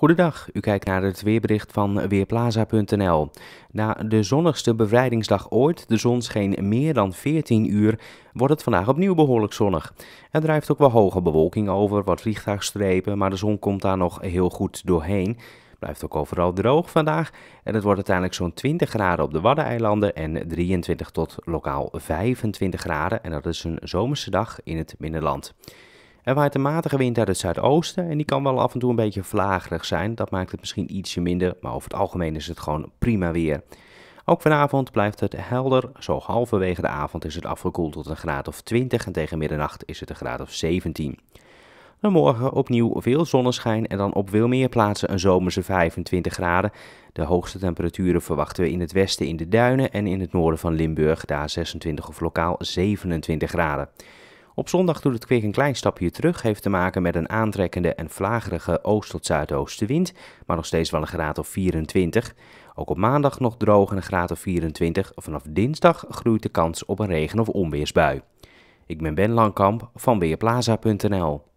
Goedendag, u kijkt naar het weerbericht van Weerplaza.nl. Na de zonnigste bevrijdingsdag ooit, de zon scheen meer dan 14 uur, wordt het vandaag opnieuw behoorlijk zonnig. Er drijft ook wel hoge bewolking over, wat vliegtuigstrepen, maar de zon komt daar nog heel goed doorheen. Blijft ook overal droog vandaag en het wordt uiteindelijk zo'n 20 graden op de Waddeneilanden en 23 tot lokaal 25 graden. En dat is een zomerse dag in het binnenland. Er waait een matige wind uit het zuidoosten en die kan wel af en toe een beetje vlagerig zijn. Dat maakt het misschien ietsje minder, maar over het algemeen is het gewoon prima weer. Ook vanavond blijft het helder. Zo halverwege de avond is het afgekoeld tot een graad of 20 en tegen middernacht is het een graad of 17. Dan morgen opnieuw veel zonneschijn en dan op veel meer plaatsen een zomerse 25 graden. De hoogste temperaturen verwachten we in het westen in de duinen en in het noorden van Limburg, daar 26 of lokaal 27 graden. Op zondag doet het kwik een klein stapje terug, heeft te maken met een aantrekkende en vlagerige oost- tot zuidoostenwind, maar nog steeds wel een graad of 24. Ook op maandag nog droog en een graad of 24. Vanaf dinsdag groeit de kans op een regen- of onweersbui. Ik ben Ben Langkamp van Weerplaza.nl.